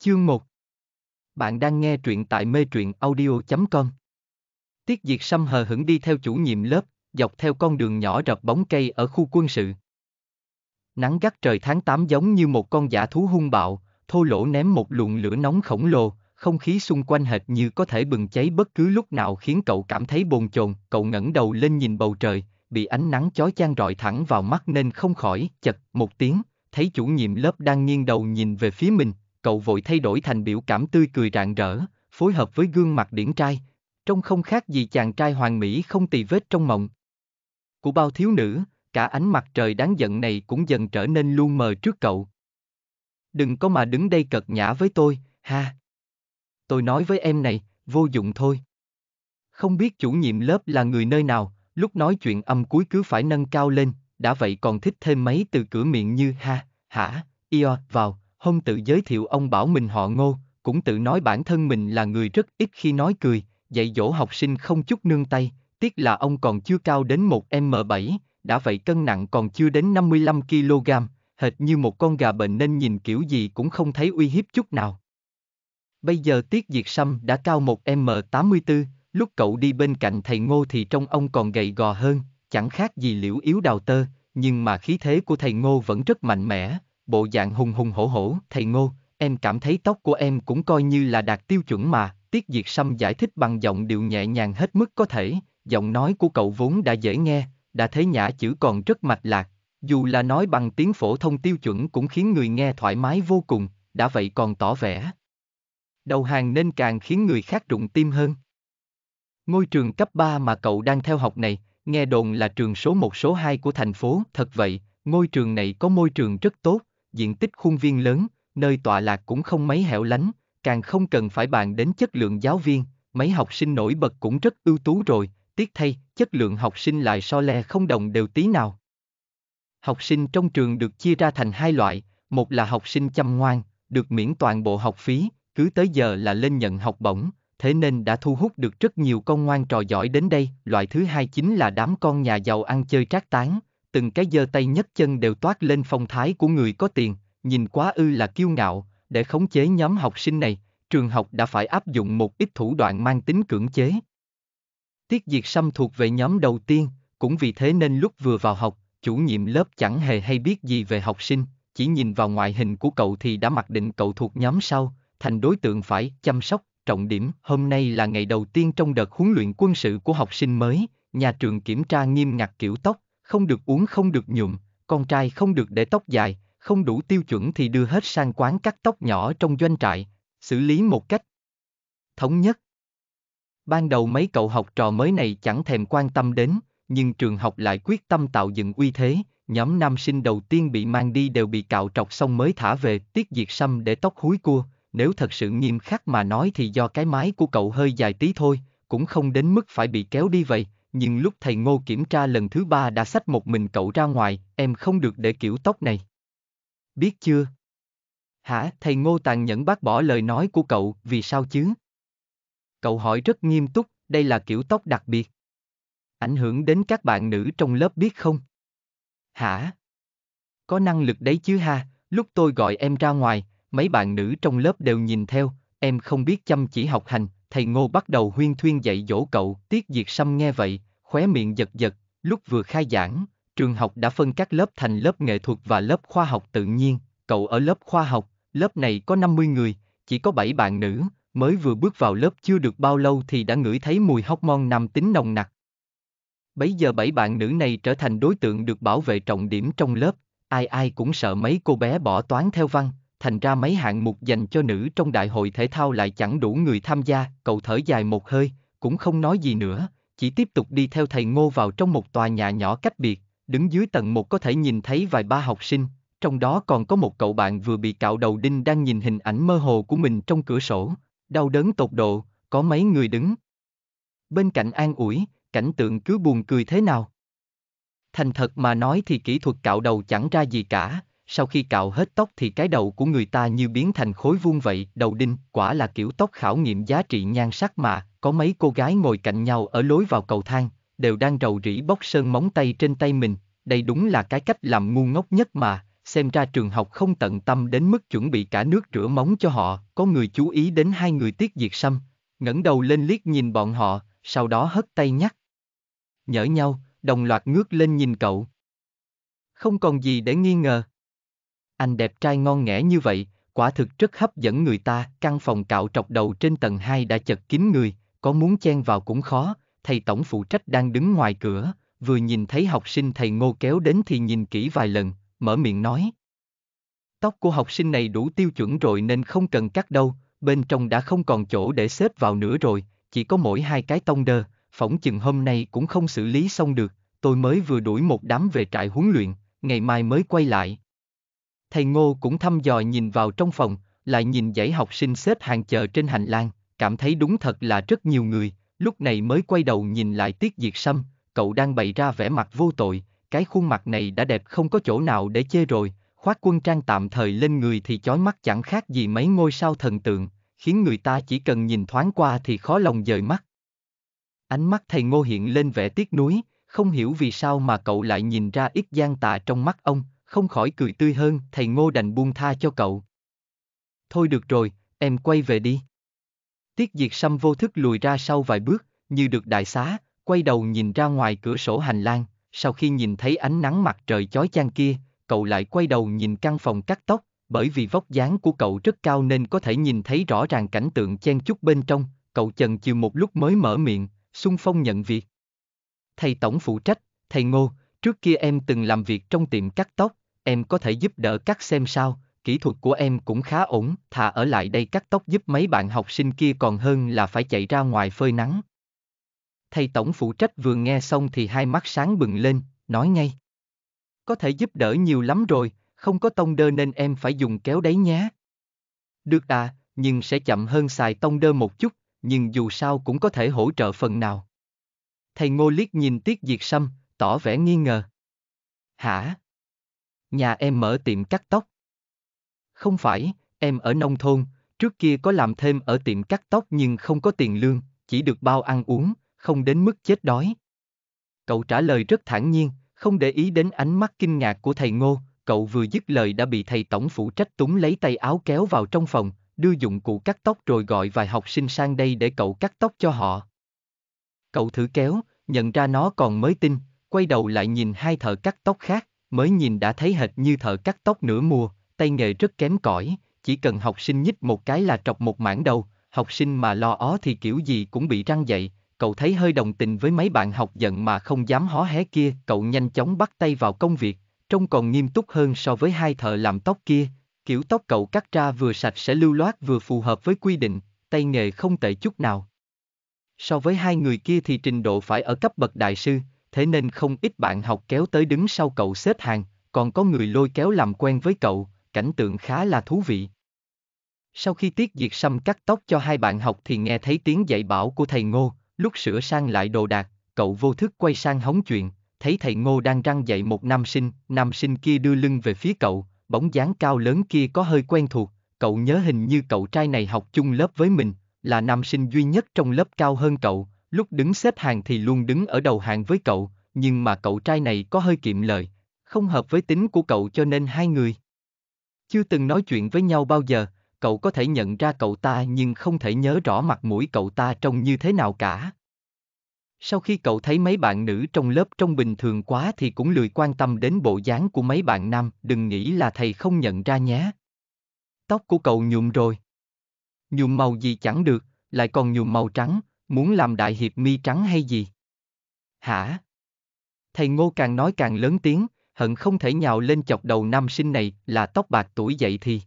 Chương 1 Bạn đang nghe truyện tại mê truyện audio.com Tiết Diệt Sâm hờ hững đi theo chủ nhiệm lớp, dọc theo con đường nhỏ rợp bóng cây ở khu quân sự. Nắng gắt trời tháng 8 giống như một con giả thú hung bạo, thô lỗ ném một luồng lửa nóng khổng lồ, không khí xung quanh hệt như có thể bừng cháy bất cứ lúc nào khiến cậu cảm thấy bồn chồn, cậu ngẩng đầu lên nhìn bầu trời, bị ánh nắng chói chang rọi thẳng vào mắt nên không khỏi, chật, một tiếng, thấy chủ nhiệm lớp đang nghiêng đầu nhìn về phía mình, cậu vội thay đổi thành biểu cảm tươi cười rạng rỡ, phối hợp với gương mặt điển trai, trông không khác gì chàng trai hoàng mỹ không tì vết trong mộng. Của bao thiếu nữ, cả ánh mặt trời đáng giận này cũng dần trở nên lu mờ trước cậu. Đừng có mà đứng đây cật nhã với tôi, ha. Tôi nói với em này, vô dụng thôi. Không biết chủ nhiệm lớp là người nơi nào, lúc nói chuyện âm cuối cứ phải nâng cao lên, đã vậy còn thích thêm mấy từ cửa miệng như ha, hả, io, vào, Hôn tự giới thiệu ông bảo mình họ ngô, cũng tự nói bản thân mình là người rất ít khi nói cười, dạy dỗ học sinh không chút nương tay, tiếc là ông còn chưa cao đến 1 m 7 đã vậy cân nặng còn chưa đến 55kg, hệt như một con gà bệnh nên nhìn kiểu gì cũng không thấy uy hiếp chút nào. Bây giờ Tiết Diệt Sâm đã cao 1m84, lúc cậu đi bên cạnh thầy Ngô thì trông ông còn gầy gò hơn, chẳng khác gì liễu yếu đào tơ, nhưng mà khí thế của thầy Ngô vẫn rất mạnh mẽ, bộ dạng hùng hùng hổ hổ, thầy Ngô, em cảm thấy tóc của em cũng coi như là đạt tiêu chuẩn mà, Tiết Diệt Sâm giải thích bằng giọng điệu nhẹ nhàng hết mức có thể, giọng nói của cậu vốn đã dễ nghe, đã thấy nhã chữ còn rất mạch lạc, dù là nói bằng tiếng phổ thông tiêu chuẩn cũng khiến người nghe thoải mái vô cùng, đã vậy còn tỏ vẻ. Đầu hàng nên càng khiến người khác rụng tim hơn. Ngôi trường cấp 3 mà cậu đang theo học này, nghe đồn là trường số 1 số 2 của thành phố, thật vậy, ngôi trường này có môi trường rất tốt, diện tích khuôn viên lớn, nơi tọa lạc cũng không mấy hẻo lánh, càng không cần phải bàn đến chất lượng giáo viên, mấy học sinh nổi bật cũng rất ưu tú rồi, tiếc thay, chất lượng học sinh lại so le không đồng đều tí nào. Học sinh trong trường được chia ra thành hai loại, một là học sinh chăm ngoan, được miễn toàn bộ học phí, cứ tới giờ là lên nhận học bổng, thế nên đã thu hút được rất nhiều con ngoan trò giỏi đến đây. Loại thứ hai chính là đám con nhà giàu ăn chơi trác táng từng cái giơ tay nhấc chân đều toát lên phong thái của người có tiền, nhìn quá ư là kiêu ngạo, để khống chế nhóm học sinh này, trường học đã phải áp dụng một ít thủ đoạn mang tính cưỡng chế. Tiết Diệt Sâm thuộc về nhóm đầu tiên, cũng vì thế nên lúc vừa vào học, chủ nhiệm lớp chẳng hề hay biết gì về học sinh, chỉ nhìn vào ngoại hình của cậu thì đã mặc định cậu thuộc nhóm sau, thành đối tượng phải chăm sóc, trọng điểm. Hôm nay là ngày đầu tiên trong đợt huấn luyện quân sự của học sinh mới, nhà trường kiểm tra nghiêm ngặt kiểu tóc, không được uống không được nhuộm, con trai không được để tóc dài, không đủ tiêu chuẩn thì đưa hết sang quán cắt tóc nhỏ trong doanh trại, xử lý một cách thống nhất. Ban đầu mấy cậu học trò mới này chẳng thèm quan tâm đến, nhưng trường học lại quyết tâm tạo dựng uy thế, nhóm nam sinh đầu tiên bị mang đi đều bị cạo trọc xong mới thả về tiết diệt sâm để tóc húi cua, nếu thật sự nghiêm khắc mà nói thì do cái mái của cậu hơi dài tí thôi, cũng không đến mức phải bị kéo đi vậy, nhưng lúc thầy ngô kiểm tra lần thứ ba đã xách một mình cậu ra ngoài, em không được để kiểu tóc này. Biết chưa? Hả, thầy ngô tàn nhẫn bác bỏ lời nói của cậu, vì sao chứ? Cậu hỏi rất nghiêm túc, đây là kiểu tóc đặc biệt. Ảnh hưởng đến các bạn nữ trong lớp biết không? Hả? Có năng lực đấy chứ ha, lúc tôi gọi em ra ngoài, mấy bạn nữ trong lớp đều nhìn theo, em không biết chăm chỉ học hành, thầy Ngô bắt đầu huyên thuyên dạy dỗ cậu, tiết diệt sâm nghe vậy, khóe miệng giật giật, lúc vừa khai giảng, trường học đã phân các lớp thành lớp nghệ thuật và lớp khoa học tự nhiên, cậu ở lớp khoa học, lớp này có 50 người, chỉ có 7 bạn nữ, mới vừa bước vào lớp chưa được bao lâu thì đã ngửi thấy mùi hóc mon nam tính nồng nặc. Bấy giờ bảy bạn nữ này trở thành đối tượng được bảo vệ trọng điểm trong lớp, ai ai cũng sợ mấy cô bé bỏ toán theo văn, thành ra mấy hạng mục dành cho nữ trong đại hội thể thao lại chẳng đủ người tham gia, cậu thở dài một hơi, cũng không nói gì nữa, chỉ tiếp tục đi theo thầy Ngô vào trong một tòa nhà nhỏ cách biệt, đứng dưới tầng một có thể nhìn thấy vài ba học sinh, trong đó còn có một cậu bạn vừa bị cạo đầu đinh đang nhìn hình ảnh mơ hồ của mình trong cửa sổ, đau đớn tột độ, có mấy người đứng. Bên cạnh an ủi, cảnh tượng cứ buồn cười thế nào. Thành thật mà nói thì kỹ thuật cạo đầu chẳng ra gì cả, sau khi cạo hết tóc thì cái đầu của người ta như biến thành khối vuông vậy, đầu đinh, quả là kiểu tóc khảo nghiệm giá trị nhan sắc mà, có mấy cô gái ngồi cạnh nhau ở lối vào cầu thang, đều đang rầu rĩ bóc sơn móng tay trên tay mình, đây đúng là cái cách làm ngu ngốc nhất mà, xem ra trường học không tận tâm đến mức chuẩn bị cả nước rửa móng cho họ, có người chú ý đến hai người tiết diệt sâm, ngẩng đầu lên liếc nhìn bọn họ, sau đó hất tay nhắc. nhở nhau, đồng loạt ngước lên nhìn cậu. Không còn gì để nghi ngờ. Anh đẹp trai ngon nghẽ như vậy, quả thực rất hấp dẫn người ta, căn phòng cạo trọc đầu trên tầng 2 đã chật kín người, có muốn chen vào cũng khó, thầy tổng phụ trách đang đứng ngoài cửa, vừa nhìn thấy học sinh thầy ngô kéo đến thì nhìn kỹ vài lần, mở miệng nói. Tóc của học sinh này đủ tiêu chuẩn rồi nên không cần cắt đâu, bên trong đã không còn chỗ để xếp vào nữa rồi, chỉ có mỗi hai cái tông đơ, phỏng chừng hôm nay cũng không xử lý xong được, tôi mới vừa đuổi một đám về trại huấn luyện, ngày mai mới quay lại. Thầy Ngô cũng thăm dò nhìn vào trong phòng, lại nhìn dãy học sinh xếp hàng chờ trên hành lang, cảm thấy đúng thật là rất nhiều người, lúc này mới quay đầu nhìn lại Tiết Diệt Sâm, cậu đang bày ra vẻ mặt vô tội, cái khuôn mặt này đã đẹp không có chỗ nào để chê rồi, khoác quân trang tạm thời lên người thì chói mắt chẳng khác gì mấy ngôi sao thần tượng, khiến người ta chỉ cần nhìn thoáng qua thì khó lòng dời mắt. Ánh mắt thầy Ngô hiện lên vẻ tiếc nuối, không hiểu vì sao mà cậu lại nhìn ra ít gian tà trong mắt ông, không khỏi cười tươi hơn, thầy Ngô đành buông tha cho cậu. Thôi được rồi, em quay về đi. Tiết Diệt Sâm vô thức lùi ra sau vài bước, như được đại xá, quay đầu nhìn ra ngoài cửa sổ hành lang, sau khi nhìn thấy ánh nắng mặt trời chói chang kia, cậu lại quay đầu nhìn căn phòng cắt tóc, bởi vì vóc dáng của cậu rất cao nên có thể nhìn thấy rõ ràng cảnh tượng chen chúc bên trong, cậu chần chừ một lúc mới mở miệng, xung phong nhận việc. Thầy tổng phụ trách, thầy Ngô, trước kia em từng làm việc trong tiệm cắt tóc, em có thể giúp đỡ cắt xem sao, kỹ thuật của em cũng khá ổn, thà ở lại đây cắt tóc giúp mấy bạn học sinh kia còn hơn là phải chạy ra ngoài phơi nắng. Thầy tổng phụ trách vừa nghe xong thì hai mắt sáng bừng lên, nói ngay. Có thể giúp đỡ nhiều lắm rồi, không có tông đơ nên em phải dùng kéo đấy nhé. Được à, nhưng sẽ chậm hơn xài tông đơ một chút, nhưng dù sao cũng có thể hỗ trợ phần nào. Thầy Ngô liếc nhìn Tiết Diệt Sâm, tỏ vẻ nghi ngờ. Hả? Nhà em mở tiệm cắt tóc. Không phải, em ở nông thôn, trước kia có làm thêm ở tiệm cắt tóc nhưng không có tiền lương, chỉ được bao ăn uống, không đến mức chết đói. Cậu trả lời rất thản nhiên, không để ý đến ánh mắt kinh ngạc của thầy Ngô, cậu vừa dứt lời đã bị thầy tổng phụ trách túng lấy tay áo kéo vào trong phòng, đưa dụng cụ cắt tóc rồi gọi vài học sinh sang đây để cậu cắt tóc cho họ. Cậu thử kéo, nhận ra nó còn mới tinh, quay đầu lại nhìn hai thợ cắt tóc khác, mới nhìn đã thấy hệt như thợ cắt tóc nửa mùa, tay nghề rất kém cỏi, chỉ cần học sinh nhích một cái là trọc một mảng đầu, học sinh mà lo ó thì kiểu gì cũng bị răng dậy, cậu thấy hơi đồng tình với mấy bạn học giận mà không dám hó hé kia, cậu nhanh chóng bắt tay vào công việc, trông còn nghiêm túc hơn so với hai thợ làm tóc kia, kiểu tóc cậu cắt ra vừa sạch sẽ lưu loát vừa phù hợp với quy định, tay nghề không tệ chút nào. So với hai người kia thì trình độ phải ở cấp bậc đại sư, thế nên không ít bạn học kéo tới đứng sau cậu xếp hàng, còn có người lôi kéo làm quen với cậu, cảnh tượng khá là thú vị. Sau khi tiết diệt sâm cắt tóc cho hai bạn học thì nghe thấy tiếng dạy bảo của thầy Ngô, lúc sửa sang lại đồ đạc, cậu vô thức quay sang hóng chuyện, thấy thầy Ngô đang răng dạy một nam sinh, nam sinh kia đưa lưng về phía cậu, bóng dáng cao lớn kia có hơi quen thuộc, cậu nhớ hình như cậu trai này học chung lớp với mình, là nam sinh duy nhất trong lớp cao hơn cậu, lúc đứng xếp hàng thì luôn đứng ở đầu hàng với cậu, nhưng mà cậu trai này có hơi kiệm lời, không hợp với tính của cậu cho nên hai người chưa từng nói chuyện với nhau bao giờ, cậu có thể nhận ra cậu ta nhưng không thể nhớ rõ mặt mũi cậu ta trông như thế nào cả. Sau khi cậu thấy mấy bạn nữ trong lớp trông bình thường quá thì cũng lười quan tâm đến bộ dáng của mấy bạn nam, đừng nghĩ là thầy không nhận ra nhé. Tóc của cậu nhuộm rồi. Nhuộm màu gì chẳng được, lại còn nhuộm màu trắng, muốn làm đại hiệp mi trắng hay gì? Hả? Thầy Ngô càng nói càng lớn tiếng, hận không thể nhào lên chọc đầu nam sinh này là tóc bạc tuổi dậy thì.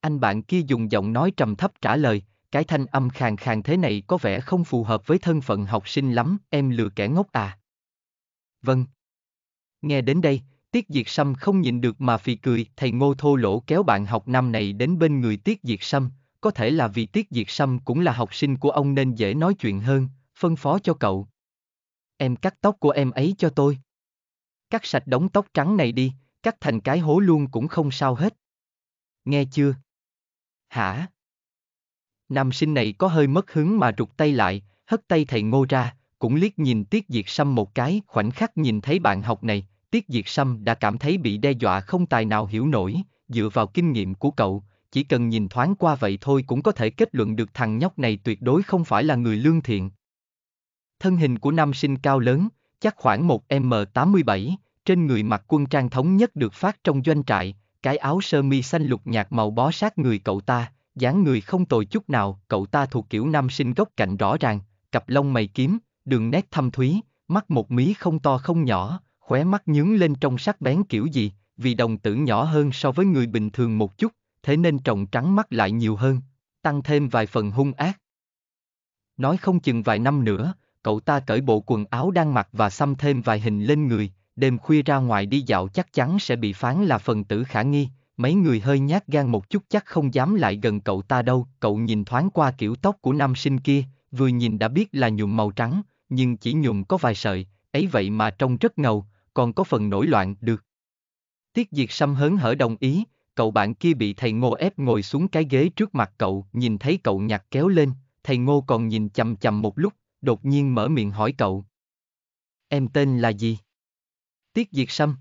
Anh bạn kia dùng giọng nói trầm thấp trả lời, cái thanh âm khàn khàn thế này có vẻ không phù hợp với thân phận học sinh lắm, em lừa kẻ ngốc à. Vâng. Nghe đến đây, Tiết Diệt Sâm không nhịn được mà phì cười, thầy Ngô thô lỗ kéo bạn học nam này đến bên người Tiết Diệt Sâm, có thể là vì Tiết Diệt Sâm cũng là học sinh của ông nên dễ nói chuyện hơn, phân phó cho cậu. Em cắt tóc của em ấy cho tôi cắt sạch đống tóc trắng này đi, cắt thành cái hố luôn cũng không sao hết. Nghe chưa? Hả? Nam sinh này có hơi mất hứng mà rụt tay lại, hất tay thầy ngô ra, cũng liếc nhìn Tiết Diệt Sâm một cái, khoảnh khắc nhìn thấy bạn học này, Tiết Diệt Sâm đã cảm thấy bị đe dọa không tài nào hiểu nổi, dựa vào kinh nghiệm của cậu, chỉ cần nhìn thoáng qua vậy thôi cũng có thể kết luận được thằng nhóc này tuyệt đối không phải là người lương thiện. Thân hình của nam sinh cao lớn, chắc khoảng 1M87, trên người mặc quân trang thống nhất được phát trong doanh trại, cái áo sơ mi xanh lục nhạt màu bó sát người cậu ta, dáng người không tồi chút nào, cậu ta thuộc kiểu nam sinh gốc cạnh rõ ràng, cặp lông mày kiếm, đường nét thâm thúy, mắt một mí không to không nhỏ, khóe mắt nhướng lên trong sắc bén kiểu gì, vì đồng tử nhỏ hơn so với người bình thường một chút, thế nên tròng trắng mắt lại nhiều hơn, tăng thêm vài phần hung ác. Nói không chừng vài năm nữa, cậu ta cởi bộ quần áo đang mặc và xăm thêm vài hình lên người, đêm khuya ra ngoài đi dạo chắc chắn sẽ bị phán là phần tử khả nghi, mấy người hơi nhát gan một chút chắc không dám lại gần cậu ta đâu, cậu nhìn thoáng qua kiểu tóc của nam sinh kia, vừa nhìn đã biết là nhuộm màu trắng, nhưng chỉ nhuộm có vài sợi, ấy vậy mà trông rất ngầu, còn có phần nổi loạn được. Tiết Diệt Sâm hớn hở đồng ý, cậu bạn kia bị thầy Ngô ép ngồi xuống cái ghế trước mặt cậu, nhìn thấy cậu nhặt kéo lên, thầy Ngô còn nhìn chầm chầm một lúc, đột nhiên mở miệng hỏi cậu. Em tên là gì? tiết diệt sâm.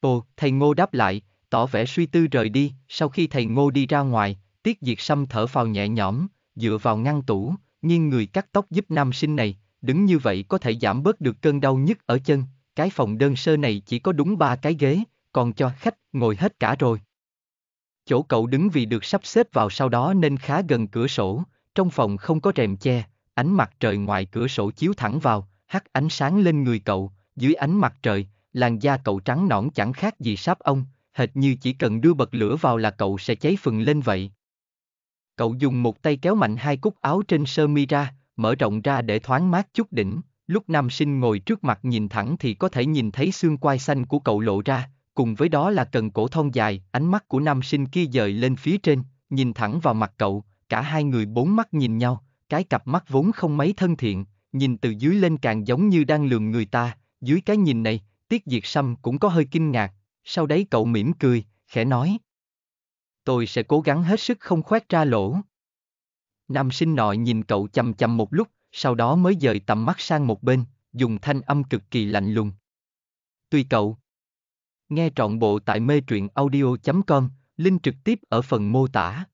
Ồ, thầy Ngô đáp lại, tỏ vẻ suy tư rời đi, sau khi thầy Ngô đi ra ngoài, tiết diệt sâm thở phào nhẹ nhõm, dựa vào ngăn tủ, nghiêng người cắt tóc giúp nam sinh này, đứng như vậy có thể giảm bớt được cơn đau nhức ở chân, cái phòng đơn sơ này chỉ có đúng ba cái ghế, còn cho khách ngồi hết cả rồi. Chỗ cậu đứng vì được sắp xếp vào sau đó nên khá gần cửa sổ, trong phòng không có rèm che, ánh mặt trời ngoài cửa sổ chiếu thẳng vào, hắt ánh sáng lên người cậu, dưới ánh mặt trời, làn da cậu trắng nõn chẳng khác gì sáp ông, hệt như chỉ cần đưa bật lửa vào là cậu sẽ cháy phừng lên vậy. Cậu dùng một tay kéo mạnh hai cúc áo trên sơ mi ra, mở rộng ra để thoáng mát chút đỉnh, lúc nam sinh ngồi trước mặt nhìn thẳng thì có thể nhìn thấy xương quai xanh của cậu lộ ra, cùng với đó là cần cổ thon dài, ánh mắt của nam sinh kia dời lên phía trên, nhìn thẳng vào mặt cậu, cả hai người bốn mắt nhìn nhau, cái cặp mắt vốn không mấy thân thiện, nhìn từ dưới lên càng giống như đang lường người ta, dưới cái nhìn này, Tiết Diệt Sâm cũng có hơi kinh ngạc, sau đấy cậu mỉm cười, khẽ nói. Tôi sẽ cố gắng hết sức không khoét ra lỗ. Nam sinh nội nhìn cậu chầm chầm một lúc, sau đó mới dời tầm mắt sang một bên, dùng thanh âm cực kỳ lạnh lùng. Tuy cậu. Nghe trọn bộ tại mê truyện audio.com, link trực tiếp ở phần mô tả.